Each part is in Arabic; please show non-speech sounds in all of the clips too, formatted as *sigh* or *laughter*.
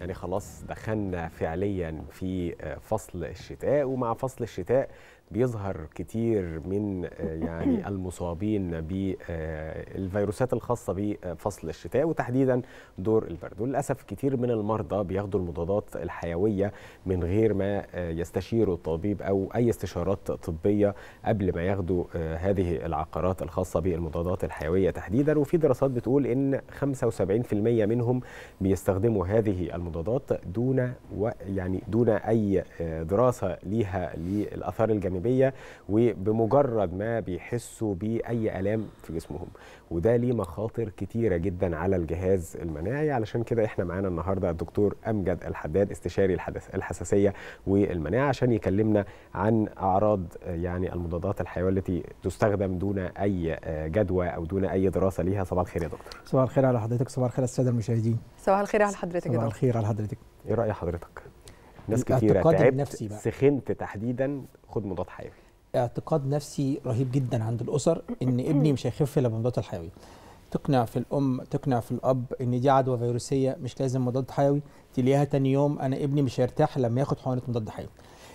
يعني خلاص دخلنا فعليا في آه، فصل الشتاء ومع فصل الشتاء بيظهر كتير من آه، يعني *clears throat* المصابين بالفيروسات آه، الخاصة بفصل الشتاء وتحديدا دور البرد وللأسف كتير من المرضى بياخدوا المضادات الحيوية من غير ما آه، يستشيروا الطبيب أو أي استشارات طبية قبل ما ياخدوا هذه العقارات الخاصة بالمضادات الحيوية تحديدا وفي دراسات بتقول إن 75% منهم بيستخدموا هذه المضادات دون يعني دون أي دراسة ليها للأثار الجانبية الجانبيه وبمجرد ما بيحسوا باي الام في جسمهم وده ليه مخاطر كتيره جدا على الجهاز المناعي علشان كده احنا معانا النهارده الدكتور امجد الحداد استشاري الحساسيه والمناعه عشان يكلمنا عن اعراض يعني المضادات الحيويه التي تستخدم دون اي آه، جدوى او دون اي دراسه ليها صباح الخير يا دكتور صباح الخير على حضرتك صباح الخير على الساده المشاهدين صباح الخير على حضرتك صباح الخير على حضرتك ايه راي حضرتك ناس كتيرة تعبت سخنت تحديدا خد مضاد حيوي اعتقاد نفسي رهيب جدا عند الاسر ان ابني مش هيخف الا بمضاد الحيوي تقنع في الام تقنع في الاب ان دي عدوى فيروسيه مش لازم مضاد حيوي تلاقيها تاني يوم انا ابني مش هيرتاح لما ياخد حقنه مضاد حيوي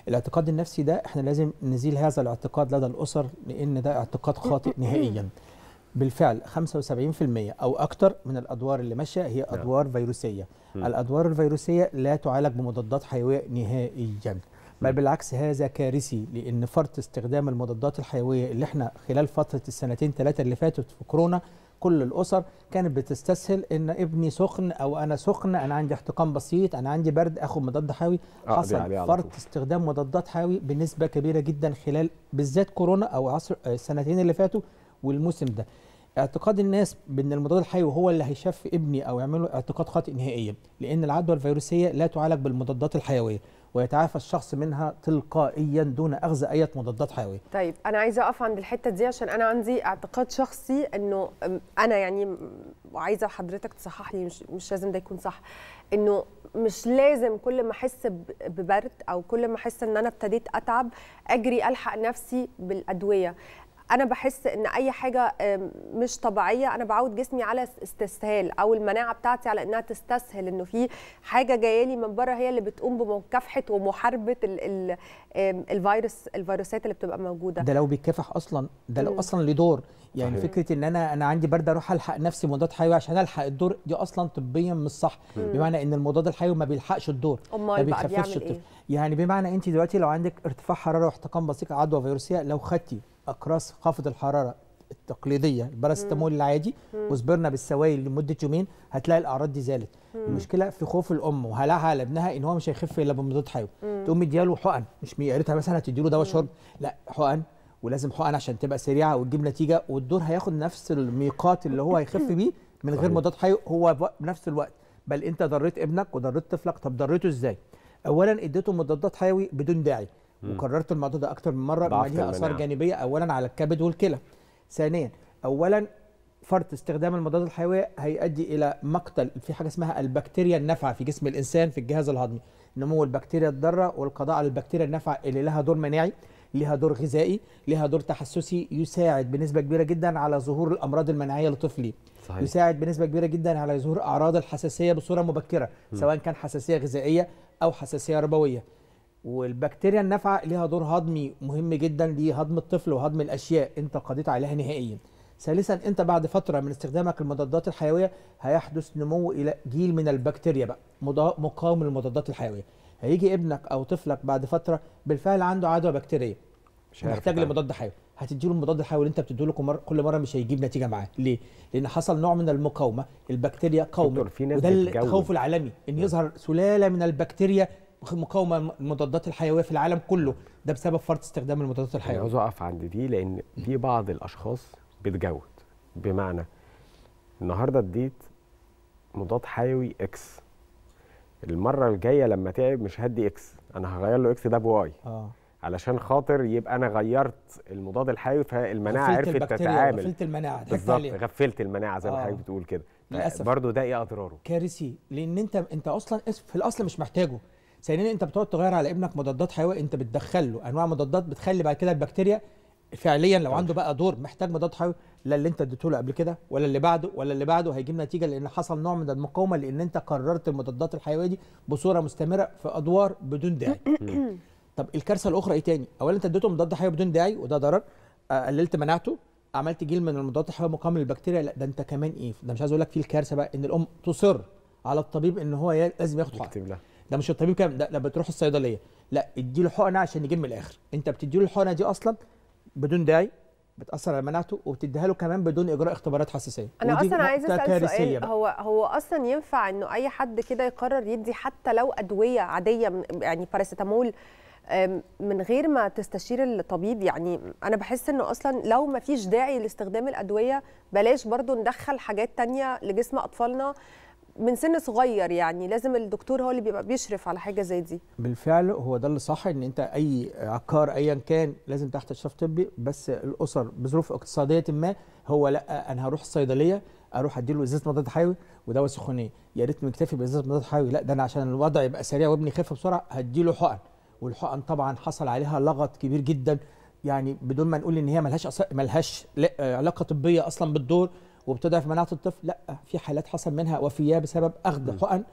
الاعتقاد النفسي ده احنا لازم نزيل هذا الاعتقاد لدى الاسر لان ده اعتقاد خاطئ نهائيا بالفعل 75% او اكتر من الادوار اللي ماشيه هي نعم. ادوار فيروسيه م. الادوار الفيروسيه لا تعالج بمضادات حيويه نهائيا بل بالعكس هذا كارثي لان فرط استخدام المضادات الحيويه اللي احنا خلال فتره السنتين ثلاثه اللي فاتت في كورونا كل الاسر كانت بتستسهل ان ابني سخن او انا سخن انا عندي احتقان بسيط انا عندي برد اخد مضاد حيوي آه، حصل فرط استخدام مضادات حيوي بنسبه كبيره جدا خلال بالذات كورونا او عصر السنتين اللي فاتوا والموسم ده اعتقاد الناس بان المضاد الحيوي هو اللي هيشفي ابني او يعمله اعتقاد خاطئ نهائيا لان العدوى الفيروسيه لا تعالج بالمضادات الحيويه ويتعافى الشخص منها تلقائيا دون اخذ اي مضادات حيويه. طيب انا عايزه اقف عند الحته دي عشان انا عندي اعتقاد شخصي انه انا يعني وعايزه حضرتك تصحح لي مش مش لازم ده يكون صح انه مش لازم كل ما احس ببرد او كل ما احس ان انا ابتديت اتعب اجري الحق نفسي بالادويه انا بحس ان اي حاجه مش طبيعيه انا بعود جسمي على استسهال او المناعه بتاعتي على انها تستسهل انه في حاجه جايه لي من بره هي اللي بتقوم بمكافحه ومحاربه الـ الـ الفيروس الفيروسات اللي بتبقى موجوده ده لو بيتكافح اصلا ده لو اصلا ليه دور يعني صحيح. فكره ان انا انا عندي برد اروح الحق نفسي مضاد حيوي عشان الحق الدور دي اصلا طبيا مش صح بمعنى ان المضاد الحيوي ما بيلحقش الدور ما بيخففش الدور إيه؟ يعني بمعنى انت دلوقتي لو عندك ارتفاع حراره واحتقان بسيط عدوى فيروسيه لو خدتي اقراص خافض الحراره التقليديه الباراسيتامول العادي وصبرنا بالسوائل لمده يومين هتلاقي الاعراض دي زالت المشكله في خوف الام وهلعها على ابنها ان هو مش هيخف الا بمضاد حيوي تقوم مدياله حقن مش يا ريتها مثلا هتديله دواء شرب لا حقن ولازم حقن عشان تبقى سريعه وتجيب نتيجه والدور هياخد نفس الميقات اللي هو هيخف بيه من غير مضاد حيوي هو بنفس الوقت بل انت ضريت ابنك وضريت طفلك طب ضريته ازاي اولا اديته مضادات حيوي بدون داعي وكررت الموضوع ده اكتر من مره بما ليها اثار إيه. جانبيه اولا على الكبد والكلى ثانيا اولا فرط استخدام المضاد الحيوي هيؤدي الى مقتل في حاجه اسمها البكتيريا النافعه في جسم الانسان في الجهاز الهضمي نمو البكتيريا الضاره والقضاء على البكتيريا النافعه اللي لها دور مناعي لها دور غذائي لها دور تحسسي يساعد بنسبه كبيره جدا على ظهور الامراض المناعيه لطفلي صحيح. يساعد بنسبه كبيره جدا على ظهور اعراض الحساسيه بصوره مبكره م. سواء كان حساسيه غذائيه او حساسيه ربويه والبكتيريا النافعه ليها دور هضمي مهم جدا لهضم الطفل وهضم الاشياء انت قضيت عليها نهائيا ثالثا انت بعد فتره من استخدامك المضادات الحيويه هيحدث نمو الى جيل من البكتيريا بقى مقاوم للمضادات الحيويه هيجي ابنك او طفلك بعد فتره بالفعل عنده عدوى بكتيريه مش محتاج لمضاد حيوي هتديله المضاد الحيوي اللي انت بتديله كل مره مش هيجيب نتيجه معاه ليه لان حصل نوع من المقاومه البكتيريا قاومه وده التخوف العالمي ان يظهر سلاله من البكتيريا مقاومه المضادات الحيويه في العالم كله ده بسبب فرط استخدام المضادات الحيويه انا عاوز اقف عند دي لان في بعض الاشخاص بتجود بمعنى النهارده اديت مضاد حيوي اكس المره الجايه لما تعب مش هدي اكس انا هغير له اكس ده بواي اه علشان خاطر يبقى انا غيرت المضاد الحيوي فالمناعه عرفت تتعامل غفلت المناعه بالظبط غفلت المناعه زي ما آه. حضرتك بتقول كده للاسف برضه ده ايه اضراره كارثي لان انت انت اصلا في الاصل مش محتاجه ثانيا انت بتقعد تغير على ابنك مضادات حيويه انت بتدخل له انواع مضادات بتخلي بعد كده البكتيريا فعليا لو عنده بقى دور محتاج مضاد حيوي لا اللي انت اديته له قبل كده ولا اللي بعده ولا اللي بعده هيجيب نتيجه لان حصل نوع من المقاومه لان انت كررت المضادات الحيويه دي بصوره مستمره في ادوار بدون داعي. طب الكارثه الاخرى ايه تاني؟ اولا انت اديته مضاد حيوي بدون داعي وده ضرر آه، قللت مناعته عملت جيل من المضادات الحيويه مقاومه للبكتيريا لا ده انت كمان ايه؟ ده مش عايز اقول لك في الكارثه بقى ان الام تصر على الطبيب ان هو لازم ياخد حقن. ده مش الطبيب كام ده بتروح الصيدليه لا اديله حقنه عشان يجيب من الاخر انت بتديله الحقنه دي اصلا بدون داعي بتاثر على مناعته وبتديها له كمان بدون اجراء اختبارات حساسيه انا اصلا عايز اسال سؤال بقى. هو هو اصلا ينفع انه اي حد كده يقرر يدي حتى لو ادويه عاديه يعني باراسيتامول من غير ما تستشير الطبيب يعني انا بحس انه اصلا لو ما فيش داعي لاستخدام الادويه بلاش برضو ندخل حاجات تانية لجسم اطفالنا من سن صغير يعني لازم الدكتور هو اللي بيبقى بيشرف على حاجه زي دي بالفعل هو ده اللي صح ان انت اي عقار ايا كان لازم تحت اشراف طبي بس الاسر بظروف اقتصاديه ما هو لا انا هروح الصيدليه اروح اديله ازازه مضاد حيوي ودواء سخونيه يا ريت مكتفي بازازه مضاد حيوي لا ده انا عشان الوضع يبقى سريع وابني يخف بسرعه هديله حقن والحقن طبعا حصل عليها لغط كبير جدا يعني بدون ما نقول ان هي ملهاش ملهاش علاقه طبيه اصلا بالدور وبتضعف في مناعه الطفل لا في حالات حصل منها وفياه بسبب اخذ حقن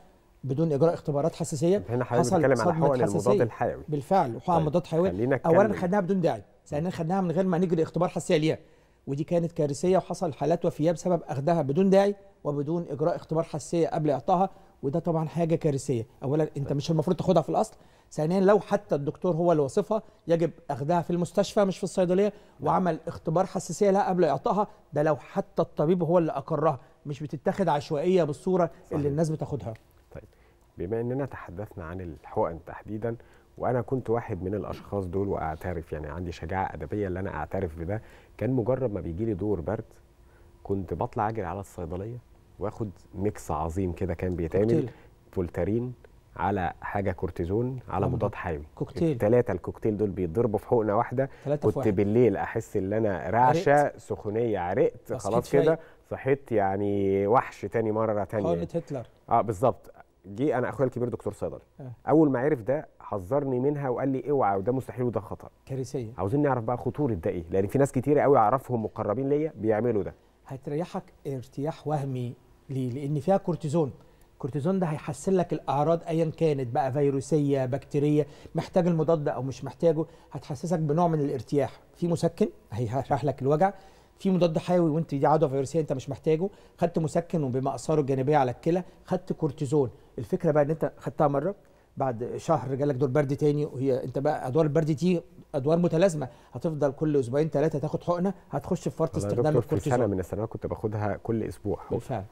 بدون اجراء اختبارات حساسيه هنا حصل على حقن المضاد الحيوي بالفعل وحقن طيب. مضاد حيوي اولا خدناها بدون داعي ثانيا خدناها من غير ما نجري اختبار حساسيه ليها ودي كانت كارثيه وحصل حالات وفياه بسبب اخذها بدون داعي وبدون اجراء اختبار حساسيه قبل اعطائها وده طبعا حاجه كارثيه اولا انت طيب. مش المفروض تاخدها في الاصل ثانيا لو حتى الدكتور هو اللي وصفها يجب اخذها في المستشفى مش في الصيدليه نعم. وعمل اختبار حساسيه لها قبل اعطائها ده لو حتى الطبيب هو اللي اقرها مش بتتاخذ عشوائيه بالصوره صحيح. اللي الناس بتاخدها طيب بما اننا تحدثنا عن الحقن تحديدا وانا كنت واحد من الاشخاص دول واعترف يعني عندي شجاعه ادبيه اللي انا اعترف بده كان مجرد ما بيجي لي دور برد كنت بطلع اجري على الصيدليه واخد ميكس عظيم كده كان بيتعمل فولتارين على حاجه كورتيزون على مضاد حيوي كوكتيل الثلاثه الكوكتيل دول بيتضربوا في حقنه واحده كنت واحد. بالليل احس ان انا رعشه سخونيه عرقت خلاص كده صحيت يعني وحش تاني مره تانية قالت يعني. هتلر اه بالظبط جي انا اخويا الكبير دكتور صيدلي آه. اول ما عرف ده حذرني منها وقال لي اوعى وده مستحيل وده خطر كارثيه عاوزين نعرف بقى خطوره ده ايه لان في ناس كتيره قوي اعرفهم مقربين ليا بيعملوا ده هتريحك ارتياح وهمي ليه لان فيها كورتيزون الكورتيزون ده هيحسن لك الاعراض ايا كانت بقى فيروسيه بكتيريه محتاج المضاد او مش محتاجه هتحسسك بنوع من الارتياح في مسكن هيشرح لك الوجع في مضاد حيوي وانت دي عدوى فيروسيه انت مش محتاجه خدت مسكن وبما اثاره الجانبيه على الكلى خدت كورتيزون الفكره بقى ان انت خدتها مره بعد شهر جالك دور برد تاني وهي انت بقى ادوار البرد دي ادوار متلازمه هتفضل كل اسبوعين ثلاثه تاخد حقنه هتخش في فرط استخدام الكورتيزون سنه من السنوات كنت باخدها كل اسبوع بالفعل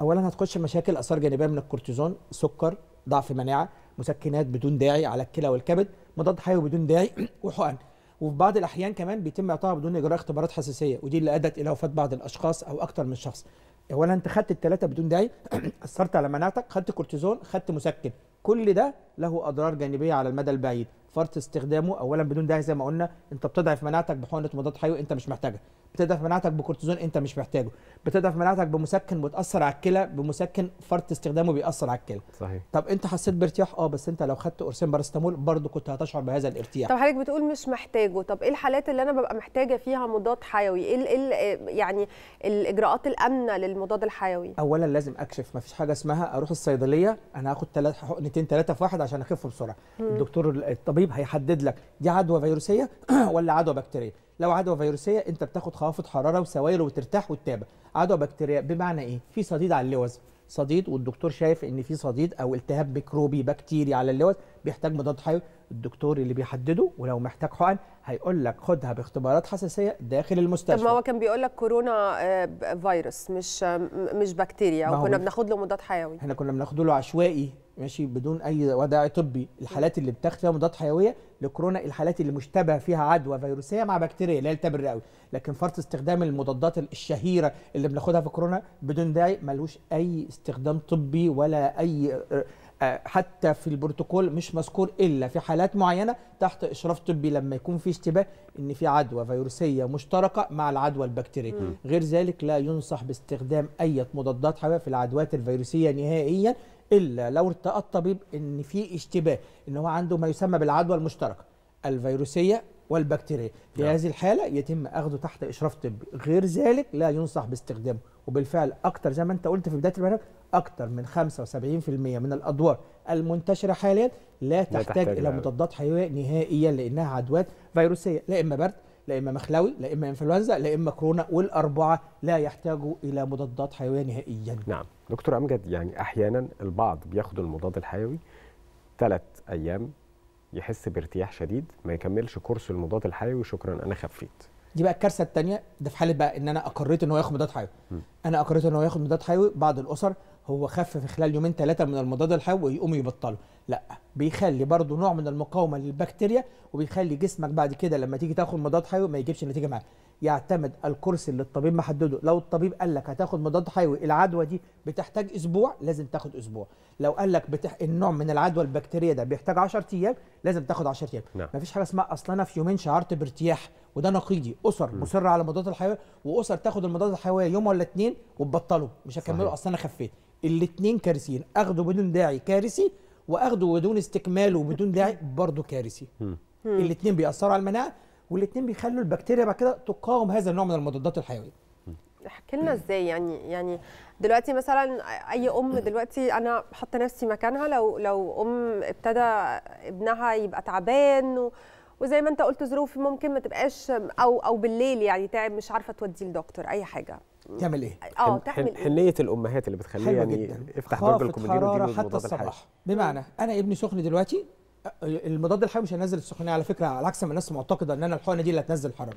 اولا هتخش مشاكل اثار جانبيه من الكورتيزون سكر ضعف مناعه مسكنات بدون داعي على الكلى والكبد مضاد حيوي بدون داعي *clears throat* وحقن وفي بعض الاحيان كمان بيتم اعطائها بدون اجراء اختبارات حساسيه ودي اللي ادت الى وفاه بعض الاشخاص او اكثر من شخص اولا انت خدت الثلاثه بدون داعي *clears throat* اثرت على مناعتك خدت كورتيزون خدت مسكن كل ده له اضرار جانبيه على المدى البعيد فرط استخدامه اولا بدون داعي زي ما قلنا انت بتضعف مناعتك بحقنه مضاد حيوي انت مش محتاجها بتضعف مناعتك بكورتيزون انت مش محتاجه بتضعف مناعتك بمسكن بتاثر على الكلى بمسكن فرط استخدامه بيأثر على الكلى صحيح طب انت حسيت بارتياح اه بس انت لو خدت قرصين باراستامول برضه كنت هتشعر بهذا الارتياح طب حضرتك بتقول مش محتاجه طب ايه الحالات اللي انا ببقى محتاجه فيها مضاد حيوي ايه ال ايه إيه يعني الاجراءات الامنه للمضاد الحيوي اولا لازم اكشف ما فيش حاجه اسمها اروح الصيدليه انا هاخد ثلاث حقنتين ثلاثه في واحد عشان اخف بسرعه الدكتور الطبيب هيحدد لك دي عدوى فيروسيه *clears throat* ولا عدوى بكتيريه لو عدوى فيروسيه انت بتاخد خوافض حراره وسوائل وترتاح وتتابع عدوى بكتيريه بمعنى ايه في صديد على اللوز صديد والدكتور شايف ان في صديد او التهاب ميكروبي بكتيري على اللوز بيحتاج مضاد حيوي الدكتور اللي بيحدده ولو محتاج حقن هيقول لك خدها باختبارات حساسيه داخل المستشفى طب ما هو كان بيقول لك كورونا آه، فيروس مش آه، مش بكتيريا وكنا بناخد له مضاد حيوي احنا كنا بناخد له عشوائي ماشي بدون اي وداع طبي الحالات اللي بتاخد فيها مضاد حيويه لكورونا الحالات اللي مشتبه فيها عدوى فيروسيه مع بكتيريا اللي هي التب الرئوي لكن فرط استخدام المضادات الشهيره اللي بناخدها في كورونا بدون داعي ملوش اي استخدام طبي ولا اي آه، آه، حتى في البروتوكول مش مذكور الا في حالات معينه تحت اشراف طبي لما يكون في اشتباه ان في عدوى فيروسيه مشتركه مع العدوى البكتيريه غير ذلك لا ينصح باستخدام اي مضادات حيويه في العدوات الفيروسيه نهائيا الا لو ارتقى الطبيب ان في اشتباه ان هو عنده ما يسمى بالعدوى المشتركه الفيروسيه والبكتيريه في نعم. هذه الحاله يتم اخذه تحت اشراف طبي غير ذلك لا ينصح باستخدامه وبالفعل اكتر زي ما انت قلت في بدايه البرنامج اكتر من 75% من الادوار المنتشره حاليا لا تحتاج, لا تحتاج الى مضادات حيويه نهائيا لانها عدوات فيروسيه لا اما برد لا اما مخلوي لا اما انفلونزا لا اما كورونا والاربعه لا يحتاجوا الى مضادات حيويه نهائيا نعم دكتور امجد يعني احيانا البعض بياخد المضاد الحيوي ثلاث ايام يحس بارتياح شديد ما يكملش كورس المضاد الحيوي شكرا انا خفيت دي بقى الكارثه الثانيه ده في حاله بقى ان انا اقريت ان هو ياخد مضاد حيوي انا اقريت ان هو ياخد مضاد حيوي بعض الاسر هو خف في خلال يومين ثلاثه من المضاد الحيوي ويقوموا يبطلوا لا بيخلي برضه نوع من المقاومه للبكتيريا وبيخلي جسمك بعد كده لما تيجي تاخد مضاد حيوي ما يجيبش نتيجه معاك يعتمد الكرسي اللي الطبيب محدده لو الطبيب قال لك هتاخد مضاد حيوي العدوى دي بتحتاج اسبوع لازم تاخد اسبوع لو قال لك بتح... النوع من العدوى البكتيريه ده بيحتاج 10 ايام لازم تاخد 10 ايام نعم. مفيش حاجه اسمها اصل انا في يومين شعرت بارتياح وده نقيضي اسر مصره على المضادات الحيويه واسر تاخد المضادات الحيويه يوم ولا اتنين وتبطله مش هكمله اصل انا خفيت الاثنين كارثيين اخده بدون داعي كارثي واخده بدون استكماله وبدون داعي برضه كارثي الاثنين بيأثروا على المناعه والاثنين بيخلوا البكتيريا بعد كده تقاوم هذا النوع من المضادات الحيويه احكي لنا ازاي يعني يعني دلوقتي مثلا اي ام دلوقتي انا حاطه نفسي مكانها لو لو ام ابتدى ابنها يبقى تعبان و وزي ما انت قلت ظروف ممكن ما تبقاش او او بالليل يعني تعب مش عارفه توديه لدكتور اي حاجه تعمل ايه؟ اه تعمل إيه؟ حنيه الامهات اللي بتخليه يعني جداً. افتح برج الكوميدينو حرارة حتى الصباح بمعنى انا ابني سخن دلوقتي المضاد الحيوي مش هينزل السخونيه على فكره على عكس ما الناس معتقده ان انا الحقنه دي اللي هتنزل الحراره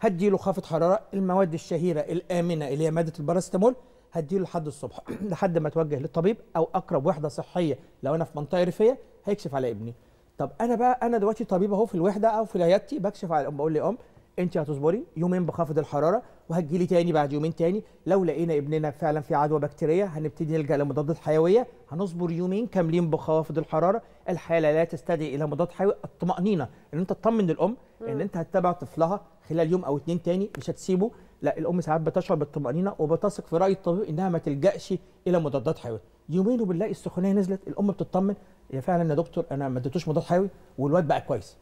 هديله خافض حراره المواد الشهيره الامنه اللي هي ماده الباراستامول هديله لحد الصبح *clears throat* لحد ما اتوجه للطبيب او اقرب وحده صحيه لو انا في منطقه ريفيه هيكشف على ابني طب انا بقى انا دلوقتي طبيب اهو في الوحده او في عيادتي بكشف على الام بقول لي ام انت هتصبري يومين بخافض الحراره وهتجي لي تاني بعد يومين تاني لو لقينا ابننا فعلا في عدوى بكتيريه هنبتدي نلجا لمضادات حيويه هنصبر يومين كاملين بخافض الحراره الحاله لا تستدعي الى مضاد حيوي الطمانينه ان انت تطمن الام ان انت هتتابع طفلها خلال يوم او اتنين تاني مش هتسيبه لا الام ساعات بتشعر بالطمانينه وبتثق في راي الطبيب انها ما تلجاش الى مضادات حيويه يومين وبنلاقي السخونيه نزلت الام بتطمن يا فعلا يا دكتور انا ما اديتوش مضاد حيوي والواد بقى كويس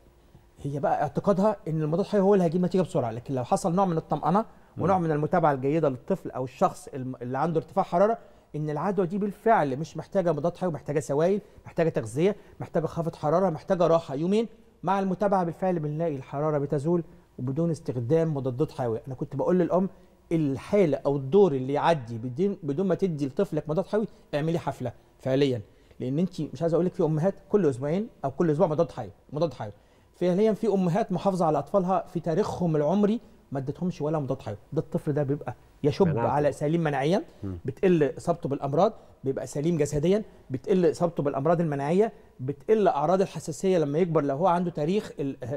هي بقى اعتقادها ان المضاد الحيوي هو اللي هيجيب نتيجه بسرعه لكن لو حصل نوع من الطمانه ونوع من المتابعه الجيده للطفل او الشخص اللي عنده ارتفاع حراره ان العدوى دي بالفعل مش محتاجه مضاد حيوي محتاجه سوائل محتاجه تغذيه محتاجه خافض حراره محتاجه راحه يومين مع المتابعه بالفعل بنلاقي الحراره بتزول وبدون استخدام مضادات حيويه انا كنت بقول للام الحاله او الدور اللي يعدي بدون ما تدي لطفلك مضاد حيوي اعملي حفله فعليا لان انت مش عايز اقول لك في امهات كل اسبوعين او كل اسبوع مضاد حيوي مضاد حيوي فعليا في امهات محافظه على اطفالها في تاريخهم العمري ما ادتهمش ولا مضاد حيوي ده الطفل ده بيبقى يشب مناعته. على سليم مناعيا بتقل اصابته بالامراض بيبقى سليم جسديا بتقل اصابته بالامراض المناعيه بتقل اعراض الحساسيه لما يكبر لو هو عنده تاريخ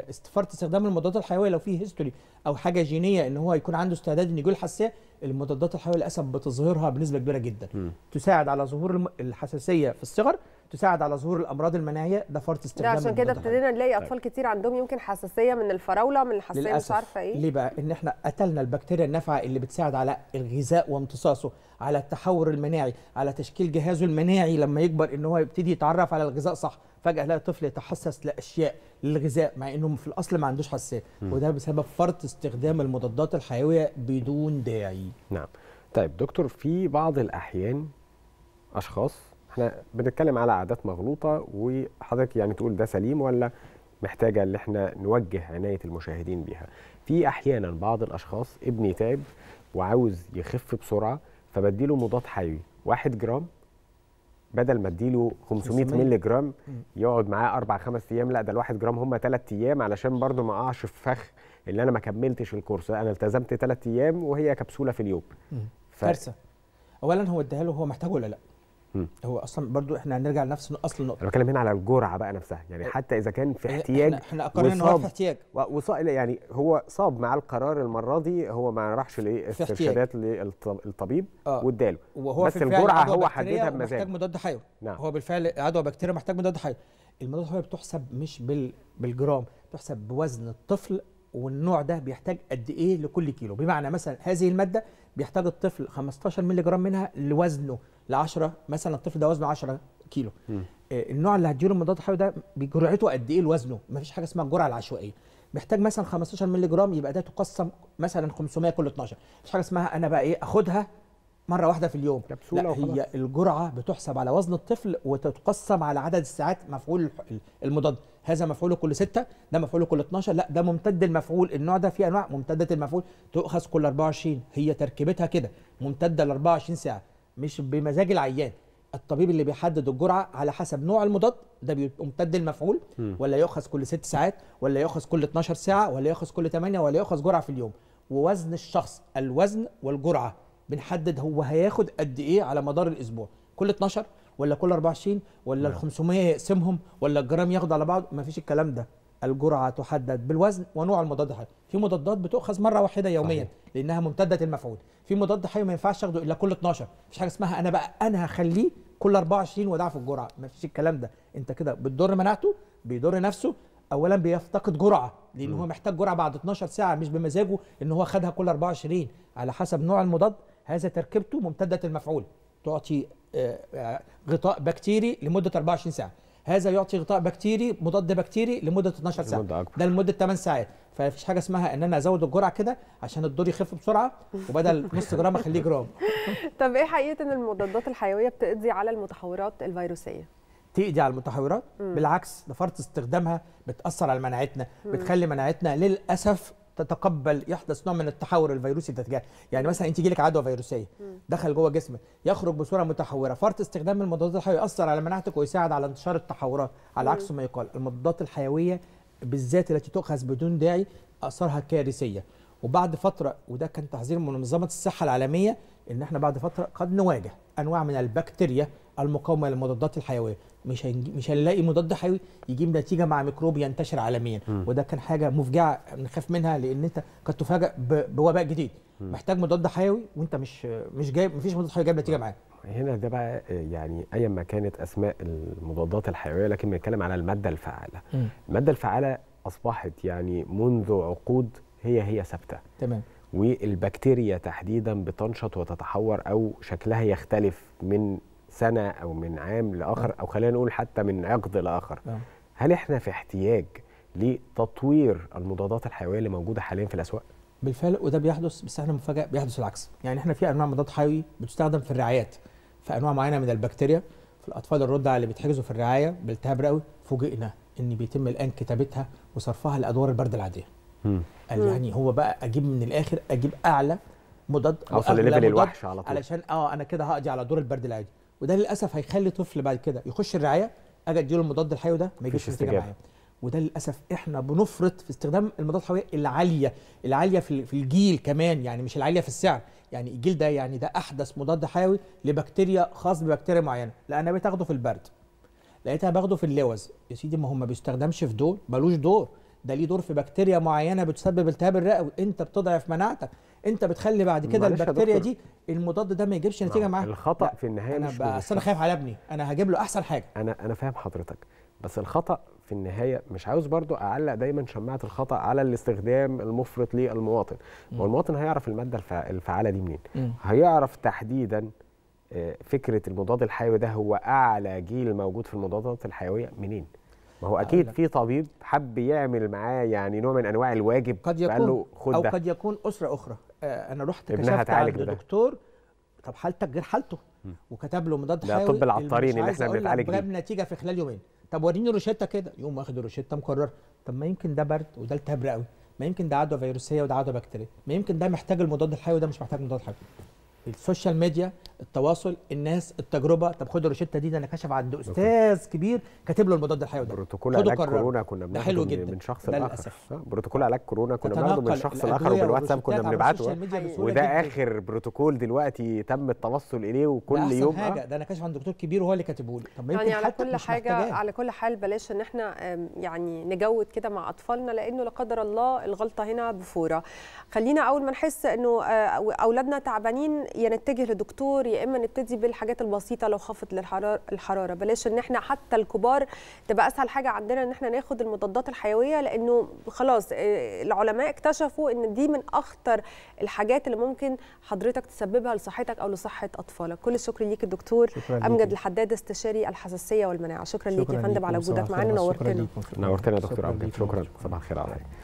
استفاره استخدام المضادات الحيويه لو في هيستوري او حاجه جينيه ان هو يكون عنده استعداد انه يجيله الحساسيه المضادات الحيويه للاسف بتظهرها بنسبه كبيره جدا م. تساعد على ظهور الحساسيه في الصغر تساعد على ظهور الامراض المناعيه ده فرط استخدام ده عشان كده ابتدينا نلاقي طيب. اطفال كتير عندهم يمكن حساسيه من الفراوله من الحساسيه مش عارفه ايه ليه بقى ان احنا قتلنا البكتيريا النافعه اللي بتساعد على الغذاء وامتصاصه على التحور المناعي على تشكيل جهازه المناعي لما يكبر ان هو يبتدي يتعرف على الغذاء صح فجاه لا طفل يتحسس لاشياء للغذاء مع انه في الاصل ما عندوش حساسيه وده بسبب فرط استخدام المضادات الحيويه بدون داعي نعم طيب دكتور في بعض الاحيان اشخاص احنا بنتكلم على عادات مغلوطه وحضرتك يعني تقول ده سليم ولا محتاجه ان احنا نوجه عنايه المشاهدين بيها في احيانا بعض الاشخاص ابني تعب وعاوز يخف بسرعه فبديله مضاد حيوي 1 جرام بدل ما اديله 500 مللي جرام يقعد معاه اربع خمس ايام لا ده ال 1 جرام هم ثلاث ايام علشان برضه ما اقعش في فخ اللي انا ما كملتش الكورس انا التزمت ثلاث ايام وهي كبسوله في اليوم ف... كارثه اولا هو اديها له هو محتاجه ولا لا هو اصلا برضو احنا هنرجع لنفس اصل النقطه انا بتكلم هنا على الجرعه بقى نفسها يعني إيه. حتى اذا كان في احتياج احنا, احنا قررنا ان هو في احتياج وصائل يعني هو صاب مع القرار المره دي هو ما راحش للاسترشادات للطبيب آه. واداله بس الجرعه هو حددها بمزاجه محتاج مضاد حيوي نعم. هو بالفعل عدوى بكتيريا محتاج مضاد حيوي المضاد الحيوي بتحسب مش بال... بالجرام بتحسب بوزن الطفل والنوع ده بيحتاج قد ايه لكل كيلو بمعنى مثلا هذه الماده بيحتاج الطفل 15 مللي جرام منها لوزنه ل 10 مثلا الطفل ده وزنه 10 كيلو مم. آه، النوع اللي هديله المضاد الحيوي ده بجرعته قد ايه لوزنه مفيش حاجه اسمها الجرعه العشوائيه محتاج مثلا 15 مللي جرام يبقى ده تقسم مثلا 500 كل 12 مش حاجه اسمها انا بقى ايه اخدها مره واحده في اليوم كبسولة لا وخلاص. هي الجرعه بتحسب على وزن الطفل وتتقسم على عدد الساعات مفعول المضاد هذا مفعوله كل ستة ده مفعوله كل 12 لا ده ممتد المفعول النوع ده فيه انواع ممتده المفعول تؤخذ كل 24 هي تركيبتها كده ممتده ل 24 ساعه مش بمزاج العيان الطبيب اللي بيحدد الجرعه على حسب نوع المضاد ده بيمتد المفعول ولا يؤخذ كل 6 ساعات ولا يؤخذ كل 12 ساعه ولا يؤخذ كل 8 ولا يؤخذ جرعه في اليوم ووزن الشخص الوزن والجرعه بنحدد هو هياخد قد ايه على مدار الاسبوع كل 12 ولا كل 24 ولا ال 500 يقسمهم ولا الجرام ياخد على بعض مفيش الكلام ده الجرعه تحدد بالوزن ونوع المضاد الحيوي في مضادات بتؤخذ مره واحده يوميا صحيح. لانها ممتده المفعول في مضاد حيوي ما ينفعش تاخده الا كل 12 مفيش حاجه اسمها انا بقى انا هخليه كل 24 في الجرعه مفيش الكلام ده انت كده بتضر مناعته بيضر نفسه اولا بيفتقد جرعه لان هو محتاج جرعه بعد 12 ساعه مش بمزاجه ان هو خدها كل 24 على حسب نوع المضاد هذا تركيبته ممتده المفعول تعطي آه، آه، غطاء بكتيري لمده 24 ساعه هذا يعطي غطاء بكتيري مضاد بكتيري لمده 12 ساعه ده لمده 8 ساعات فمفيش حاجه اسمها ان انا ازود الجرعه كده عشان الدور يخف بسرعه وبدل نص جرام اخليه جرام *laughs* طب ايه حقيقه ان المضادات الحيويه بتقضي على المتحورات الفيروسيه تقضي على المتحورات مم. بالعكس ده فرط استخدامها بتاثر على مناعتنا بتخلي مناعتنا للاسف تتقبل يحدث نوع من التحور الفيروسي تتجاهل يعني مثلا انت يجيلك عدوى فيروسيه دخل جوه جسمك يخرج بصوره متحوره فرط استخدام المضادات الحيويه ياثر على مناعتك ويساعد على انتشار التحورات على عكس ما يقال المضادات الحيويه بالذات التي تؤخذ بدون داعي اثارها كارثيه وبعد فتره وده كان تحذير من منظمه الصحه العالميه ان احنا بعد فتره قد نواجه انواع من البكتيريا المقاومه للمضادات الحيويه مش مش هنلاقي مضاد حيوي يجيب نتيجه مع ميكروب ينتشر عالميا م. وده كان حاجه مفجعه نخاف منها لان انت قد تفاجئ بوباء جديد م. محتاج مضاد حيوي وانت مش مش جايب مفيش مضاد حيوي جايب نتيجه معاه هنا ده بقى يعني ايا ما كانت اسماء المضادات الحيويه لكن بنتكلم على الماده الفعاله م. الماده الفعاله اصبحت يعني منذ عقود هي هي ثابته تمام والبكتيريا تحديدا بتنشط وتتحور او شكلها يختلف من سنه او من عام لاخر نعم. او خلينا نقول حتى من عقد لاخر نعم. هل احنا في احتياج لتطوير المضادات الحيويه اللي موجوده حاليا في الاسواق بالفعل وده بيحدث بس احنا مفاجاه بيحدث العكس يعني احنا في انواع مضاد حيوي بتستخدم في الرعايات في انواع معينه من البكتيريا في الاطفال الرضع اللي بيتحجزوا في الرعايه بالتهاب رئوي فوجئنا ان بيتم الان كتابتها وصرفها لادوار البرد العاديه قال يعني هو بقى اجيب من الاخر اجيب اعلى مضاد اوصل لليفل الوحش على طول علشان اه انا كده هقضي على دور البرد العادي وده للاسف هيخلي طفل بعد كده يخش الرعايه اجي اديله المضاد الحيوي ده ما يجيش استجابه معايا وده للاسف احنا بنفرط في استخدام المضادات الحيويه العاليه العاليه في الجيل كمان يعني مش العاليه في السعر يعني الجيل ده يعني ده احدث مضاد حيوي لبكتيريا خاص ببكتيريا معينه لا انا بقيت اخده في البرد لقيتها باخده في اللوز يا سيدي ما هو ما بيستخدمش في دول ملوش دور ده ليه دور في بكتيريا معينه بتسبب التهاب الرئوي انت بتضعف مناعتك انت بتخلي بعد كده البكتيريا دي المضاد ده ما يجيبش نتيجه نعم. معاك الخطا في النهايه انا مش بس انا خايف على ابني انا هجيب له احسن حاجه انا انا فاهم حضرتك بس الخطا في النهايه مش عاوز برضو اعلق دايما شماعه الخطا على الاستخدام المفرط للمواطن هو المواطن هيعرف الماده الفعاله دي منين م. هيعرف تحديدا آه، فكره المضاد الحيوي ده هو اعلى جيل موجود في المضادات الحيويه منين ما هو اكيد في طبيب حب يعمل معاه يعني نوع من انواع الواجب قد يكون قال له خد او ده. قد يكون اسره اخرى آه انا رحت كشفت عند دكتور طب حالتك غير حالته وكتب له مضاد حيوي طب العطارين اللي احنا بنتعالج بيه جاب نتيجه في خلال يومين طب وريني روشته كده يقوم واخد الروشته مكرر طب ما يمكن ده برد وده التهاب قوي ما يمكن ده عدوى فيروسيه وده عدوى بكتيريه ما يمكن ده محتاج المضاد الحيوي وده مش محتاج المضاد الحيوي السوشيال ميديا التواصل الناس التجربه طب خد الروشته دي ده انا كشف عند استاذ كبير كاتب له المضاد الحيوي ده بروتوكول علاج كورونا كنا بناخده من, من شخص لاخر آه، بروتوكول علاج كورونا كنا بناخده من شخص لاخر وبالواتساب كنا بنبعته وده اخر بروتوكول دلوقتي تم التوصل اليه وكل يوم حاجه ده انا كشف عند دكتور كبير وهو اللي كاتبه لي طب يعني على كل حاجه على كل حال بلاش ان احنا يعني نجود كده مع اطفالنا لانه لا قدر الله الغلطه هنا بفوره خلينا اول ما نحس انه آه، اولادنا تعبانين يا نتجه لدكتور يا اما نبتدي بالحاجات البسيطه لو خافت للحراره الحراره بلاش ان احنا حتى الكبار تبقى اسهل حاجه عندنا ان احنا ناخد المضادات الحيويه لانه خلاص آه، العلماء اكتشفوا ان دي من اخطر الحاجات اللي ممكن حضرتك تسببها لصحتك او لصحه اطفالك كل الشكر ليك الدكتور امجد الحداد استشاري الحساسيه والمناعه شكرا, شكرا ليك يا فندم على وجودك معانا نورتنا نورتنا يا دكتور امجد شكرا صباح الخير عليك